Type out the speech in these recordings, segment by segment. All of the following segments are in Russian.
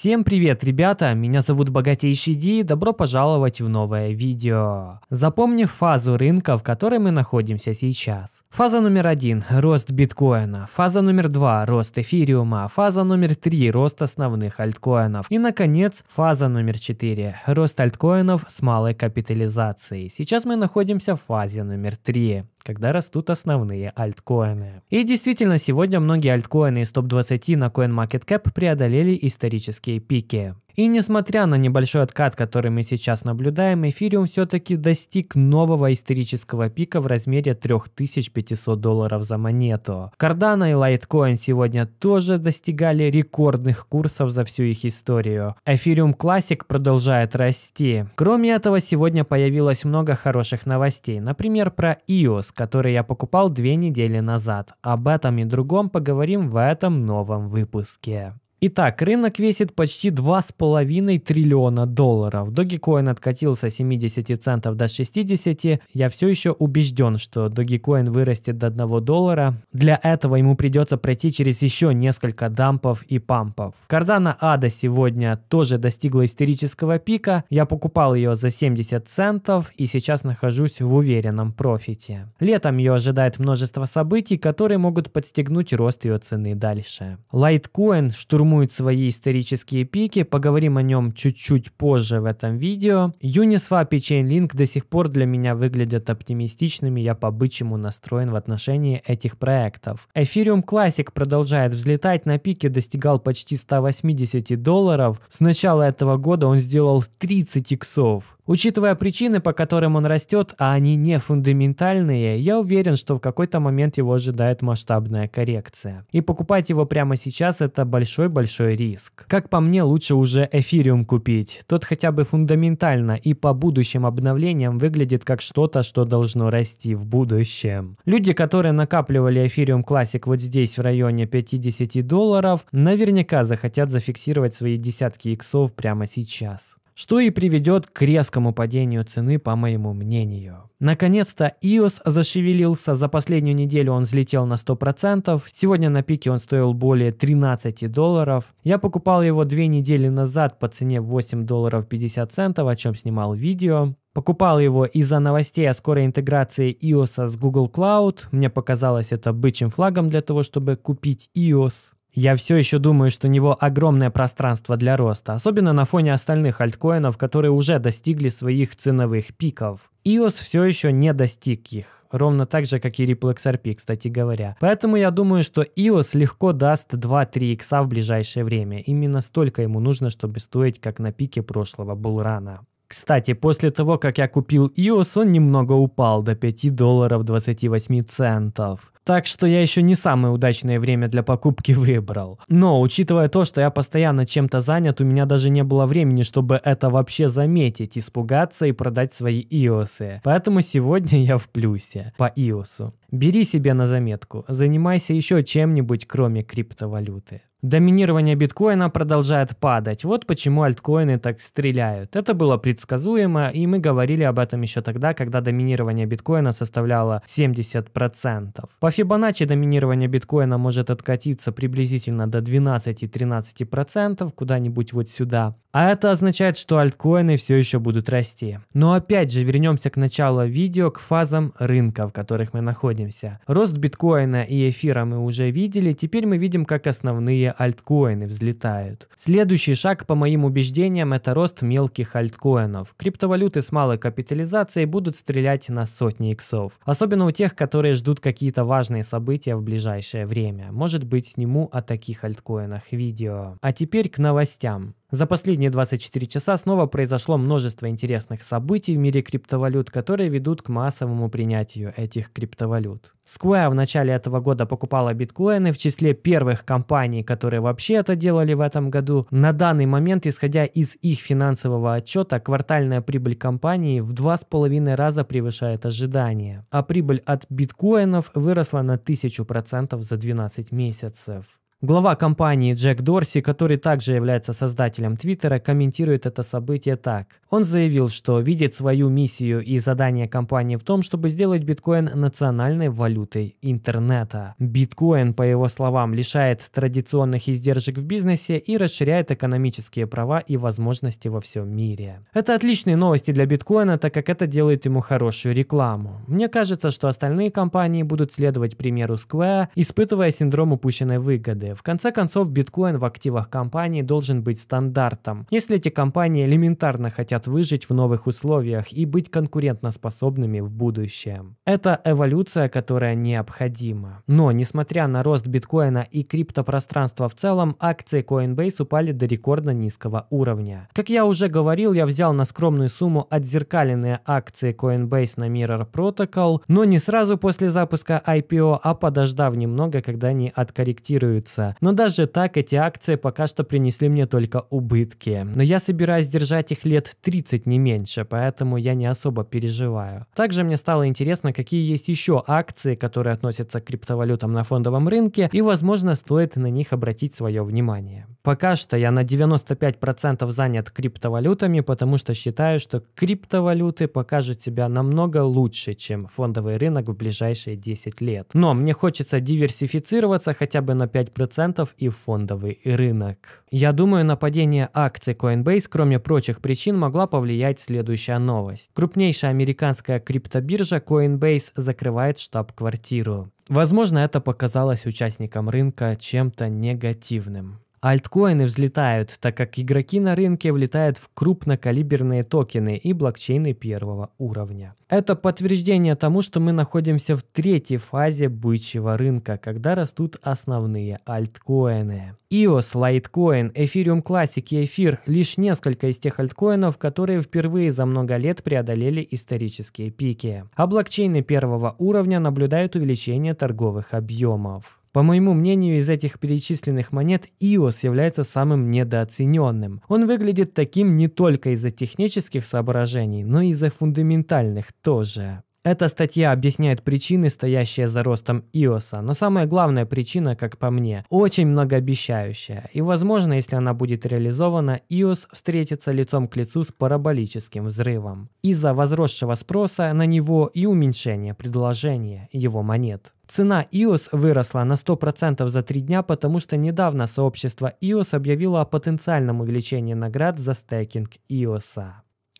Всем привет, ребята! Меня зовут Богатейший Ди, добро пожаловать в новое видео. Запомни фазу рынка, в которой мы находимся сейчас. Фаза номер один – рост биткоина. Фаза номер два – рост эфириума. Фаза номер три – рост основных альткоинов. И, наконец, фаза номер четыре – рост альткоинов с малой капитализацией. Сейчас мы находимся в фазе номер три когда растут основные альткоины. И действительно, сегодня многие альткоины из топ-20 на CoinMarketCap преодолели исторические пики. И несмотря на небольшой откат, который мы сейчас наблюдаем, эфириум все-таки достиг нового исторического пика в размере 3500 долларов за монету. Cardano и Лайткоин сегодня тоже достигали рекордных курсов за всю их историю. Эфириум Classic продолжает расти. Кроме этого, сегодня появилось много хороших новостей. Например, про EOS, который я покупал две недели назад. Об этом и другом поговорим в этом новом выпуске. Итак, рынок весит почти 2,5 триллиона долларов. Dogecoin откатился с 70 центов до 60. Я все еще убежден, что Dogecoin вырастет до 1 доллара. Для этого ему придется пройти через еще несколько дампов и пампов. Cardano Ада сегодня тоже достигла исторического пика. Я покупал ее за 70 центов и сейчас нахожусь в уверенном профите. Летом ее ожидает множество событий, которые могут подстегнуть рост ее цены дальше. Litecoin штурмует формирует свои исторические пики, поговорим о нем чуть-чуть позже в этом видео. Uniswap и Chainlink до сих пор для меня выглядят оптимистичными, я по-бычьему настроен в отношении этих проектов. Ethereum Classic продолжает взлетать, на пике достигал почти 180 долларов. С начала этого года он сделал 30 иксов. Учитывая причины, по которым он растет, а они не фундаментальные, я уверен, что в какой-то момент его ожидает масштабная коррекция. И покупать его прямо сейчас – это большой-большой риск. Как по мне, лучше уже эфириум купить. Тот хотя бы фундаментально и по будущим обновлениям выглядит как что-то, что должно расти в будущем. Люди, которые накапливали эфириум классик вот здесь в районе 50 долларов, наверняка захотят зафиксировать свои десятки иксов прямо сейчас что и приведет к резкому падению цены, по моему мнению. Наконец-то EOS зашевелился, за последнюю неделю он взлетел на 100%, сегодня на пике он стоил более 13 долларов. Я покупал его две недели назад по цене 8 долларов 50 центов, о чем снимал видео. Покупал его из-за новостей о скорой интеграции iOS с Google Cloud. Мне показалось это бычьим флагом для того, чтобы купить iOS. Я все еще думаю, что у него огромное пространство для роста, особенно на фоне остальных альткоинов, которые уже достигли своих ценовых пиков. EOS все еще не достиг их, ровно так же, как и Ripple XRP, кстати говоря. Поэтому я думаю, что EOS легко даст 2-3 икса в ближайшее время. Именно столько ему нужно, чтобы стоить как на пике прошлого булрана. Кстати, после того, как я купил EOS, он немного упал до 5 долларов 28 центов. Так что я еще не самое удачное время для покупки выбрал. Но, учитывая то, что я постоянно чем-то занят, у меня даже не было времени, чтобы это вообще заметить, испугаться и продать свои иосы. Поэтому сегодня я в плюсе по иосу. Бери себе на заметку, занимайся еще чем-нибудь, кроме криптовалюты. Доминирование биткоина продолжает падать. Вот почему альткоины так стреляют. Это было предсказуемо, и мы говорили об этом еще тогда, когда доминирование биткоина составляло 70%. По Фибоначчи доминирование биткоина может откатиться приблизительно до 12-13%, куда-нибудь вот сюда. А это означает, что альткоины все еще будут расти. Но опять же вернемся к началу видео, к фазам рынка, в которых мы находимся. Рост биткоина и эфира мы уже видели, теперь мы видим, как основные альткоины взлетают. Следующий шаг, по моим убеждениям, это рост мелких альткоинов. Криптовалюты с малой капитализацией будут стрелять на сотни иксов. Особенно у тех, которые ждут какие-то важные важные события в ближайшее время. Может быть, сниму о таких альткоинах видео. А теперь к новостям. За последние 24 часа снова произошло множество интересных событий в мире криптовалют, которые ведут к массовому принятию этих криптовалют. Square в начале этого года покупала биткоины в числе первых компаний, которые вообще это делали в этом году. На данный момент, исходя из их финансового отчета, квартальная прибыль компании в два с половиной раза превышает ожидания, а прибыль от биткоинов выросла на 1000% за 12 месяцев. Глава компании Джек Дорси, который также является создателем Твиттера, комментирует это событие так. Он заявил, что видит свою миссию и задание компании в том, чтобы сделать биткоин национальной валютой интернета. Биткоин, по его словам, лишает традиционных издержек в бизнесе и расширяет экономические права и возможности во всем мире. Это отличные новости для биткоина, так как это делает ему хорошую рекламу. Мне кажется, что остальные компании будут следовать примеру Square, испытывая синдром упущенной выгоды. В конце концов, биткоин в активах компании должен быть стандартом, если эти компании элементарно хотят выжить в новых условиях и быть конкурентоспособными в будущем. Это эволюция, которая необходима. Но, несмотря на рост биткоина и криптопространства в целом, акции Coinbase упали до рекордно низкого уровня. Как я уже говорил, я взял на скромную сумму отзеркаленные акции Coinbase на Mirror Protocol, но не сразу после запуска IPO, а подождав немного, когда они откорректируются бизнеса. Но даже так эти акции пока что принесли мне только убытки. Но я собираюсь держать их лет 30 не меньше, поэтому я не особо переживаю. Также мне стало интересно, какие есть еще акции, которые относятся к криптовалютам на фондовом рынке, и, возможно, стоит на них обратить свое внимание. Пока что я на 95% занят криптовалютами, потому что считаю, что криптовалюты покажут себя намного лучше, чем фондовый рынок в ближайшие 10 лет. Но мне хочется диверсифицироваться хотя бы на 5%, процентов и фондовый рынок. Я думаю, на падение акций Coinbase, кроме прочих причин, могла повлиять следующая новость. Крупнейшая американская криптобиржа Coinbase закрывает штаб-квартиру. Возможно, это показалось участникам рынка чем-то негативным. Альткоины взлетают, так как игроки на рынке влетают в крупнокалиберные токены и блокчейны первого уровня. Это подтверждение тому, что мы находимся в третьей фазе бычьего рынка, когда растут основные альткоины. EOS, Litecoin, Ethereum Classic и Эфир – лишь несколько из тех альткоинов, которые впервые за много лет преодолели исторические пики. А блокчейны первого уровня наблюдают увеличение торговых объемов. По моему мнению, из этих перечисленных монет EOS является самым недооцененным. Он выглядит таким не только из-за технических соображений, но и из-за фундаментальных тоже. Эта статья объясняет причины, стоящие за ростом iOS, но самая главная причина, как по мне, очень многообещающая, и возможно, если она будет реализована, iOS встретится лицом к лицу с параболическим взрывом из-за возросшего спроса на него и уменьшения предложения его монет. Цена iOS выросла на 100% за 3 дня, потому что недавно сообщество iOS объявило о потенциальном увеличении наград за стейкинг iOS.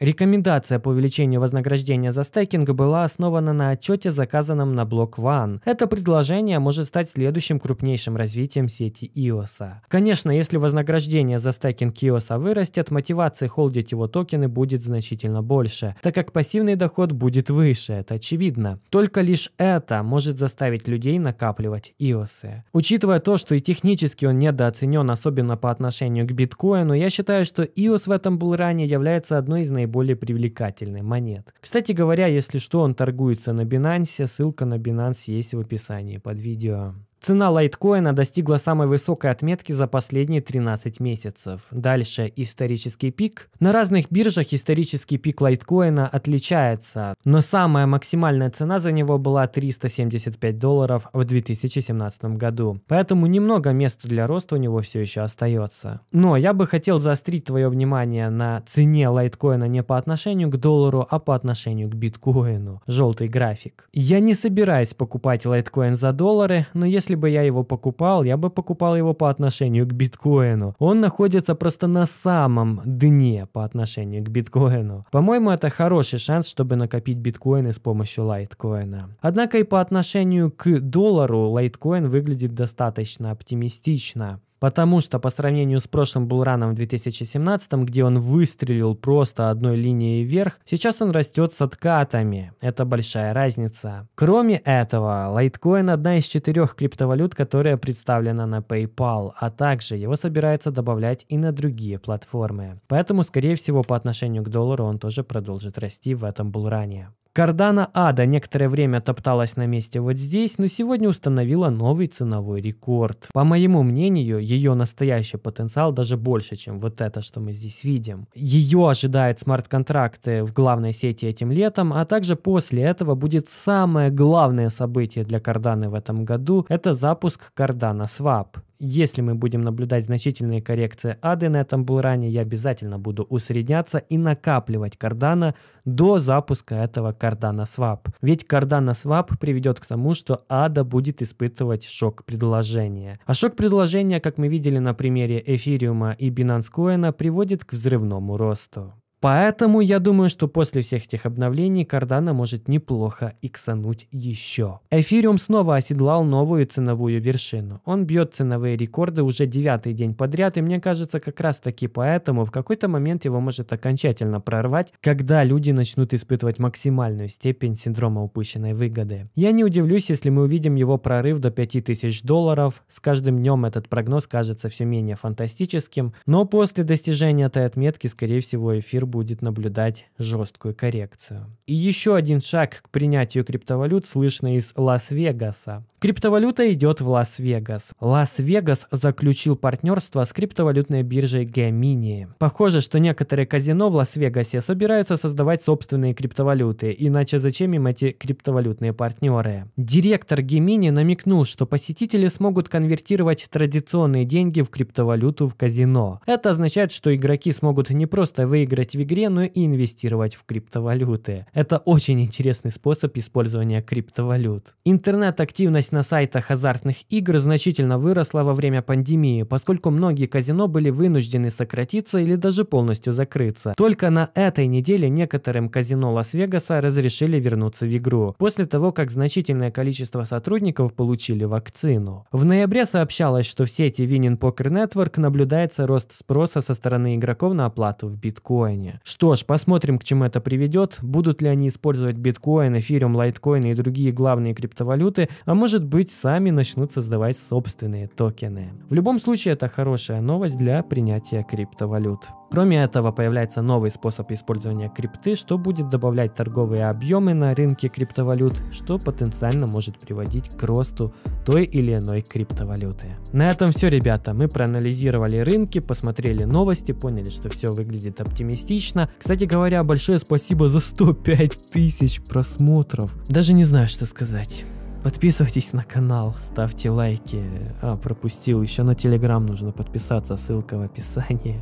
Рекомендация по увеличению вознаграждения за стейкинг была основана на отчете, заказанном на блок One. Это предложение может стать следующим крупнейшим развитием сети EOS. Конечно, если вознаграждение за стейкинг EOS вырастет, мотивации холдить его токены будет значительно больше, так как пассивный доход будет выше, это очевидно. Только лишь это может заставить людей накапливать EOS. Учитывая то, что и технически он недооценен, особенно по отношению к биткоину, я считаю, что EOS в этом ранее является одной из наиболее наиболее привлекательной монет. Кстати говоря, если что, он торгуется на Binance, ссылка на Binance есть в описании под видео. Цена лайткоина достигла самой высокой отметки за последние 13 месяцев. Дальше исторический пик. На разных биржах исторический пик лайткоина отличается, но самая максимальная цена за него была 375 долларов в 2017 году. Поэтому немного места для роста у него все еще остается. Но я бы хотел заострить твое внимание на цене лайткоина не по отношению к доллару, а по отношению к биткоину. Желтый график. Я не собираюсь покупать лайткоин за доллары, но если если бы я его покупал, я бы покупал его по отношению к биткоину. Он находится просто на самом дне по отношению к биткоину. По-моему, это хороший шанс, чтобы накопить биткоины с помощью лайткоина. Однако и по отношению к доллару лайткоин выглядит достаточно оптимистично. Потому что по сравнению с прошлым Булраном в 2017, где он выстрелил просто одной линией вверх, сейчас он растет с откатами. Это большая разница. Кроме этого, лайткоин одна из четырех криптовалют, которая представлена на PayPal, а также его собирается добавлять и на другие платформы. Поэтому, скорее всего, по отношению к доллару он тоже продолжит расти в этом булране. Кардана Ада некоторое время топталась на месте вот здесь, но сегодня установила новый ценовой рекорд. По моему мнению, ее настоящий потенциал даже больше, чем вот это, что мы здесь видим. Ее ожидают смарт-контракты в главной сети этим летом, а также после этого будет самое главное событие для Карданы в этом году – это запуск Кардана Swap если мы будем наблюдать значительные коррекции ады на этом был ранее, я обязательно буду усредняться и накапливать кардана до запуска этого кардана свап. Ведь кардана свап приведет к тому, что ада будет испытывать шок предложения. А шок предложения, как мы видели на примере эфириума и Binance Coin, приводит к взрывному росту. Поэтому я думаю, что после всех этих обновлений Кардана может неплохо иксануть еще. Эфириум снова оседлал новую ценовую вершину. Он бьет ценовые рекорды уже девятый день подряд, и мне кажется, как раз таки поэтому в какой-то момент его может окончательно прорвать, когда люди начнут испытывать максимальную степень синдрома упущенной выгоды. Я не удивлюсь, если мы увидим его прорыв до 5000 долларов. С каждым днем этот прогноз кажется все менее фантастическим, но после достижения этой отметки, скорее всего, эфир будет наблюдать жесткую коррекцию. И еще один шаг к принятию криптовалют слышно из Лас-Вегаса. Криптовалюта идет в Лас-Вегас. Лас-Вегас заключил партнерство с криптовалютной биржей Gemini. Похоже, что некоторые казино в Лас-Вегасе собираются создавать собственные криптовалюты, иначе зачем им эти криптовалютные партнеры? Директор Gemini намекнул, что посетители смогут конвертировать традиционные деньги в криптовалюту в казино. Это означает, что игроки смогут не просто выиграть в игре, но и инвестировать в криптовалюты. Это очень интересный способ использования криптовалют. Интернет-активность на сайтах азартных игр значительно выросла во время пандемии, поскольку многие казино были вынуждены сократиться или даже полностью закрыться. Только на этой неделе некоторым казино Лас-Вегаса разрешили вернуться в игру, после того, как значительное количество сотрудников получили вакцину. В ноябре сообщалось, что в сети Winning Poker Network наблюдается рост спроса со стороны игроков на оплату в биткоине решения. Что ж, посмотрим, к чему это приведет, будут ли они использовать биткоин, эфириум, лайткоин и другие главные криптовалюты, а может быть сами начнут создавать собственные токены. В любом случае это хорошая новость для принятия криптовалют. Кроме этого, появляется новый способ использования крипты, что будет добавлять торговые объемы на рынке криптовалют, что потенциально может приводить к росту той или иной криптовалюты. На этом все, ребята. Мы проанализировали рынки, посмотрели новости, поняли, что все выглядит оптимистично. Кстати говоря, большое спасибо за 105 тысяч просмотров. Даже не знаю, что сказать. Подписывайтесь на канал, ставьте лайки. А, пропустил, еще на Телеграм нужно подписаться, ссылка в описании.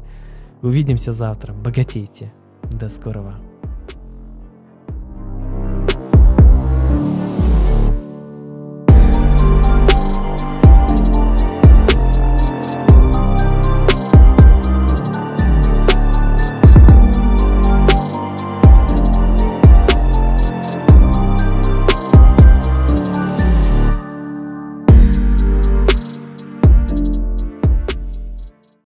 Увидимся завтра. Богатейте. До скорого.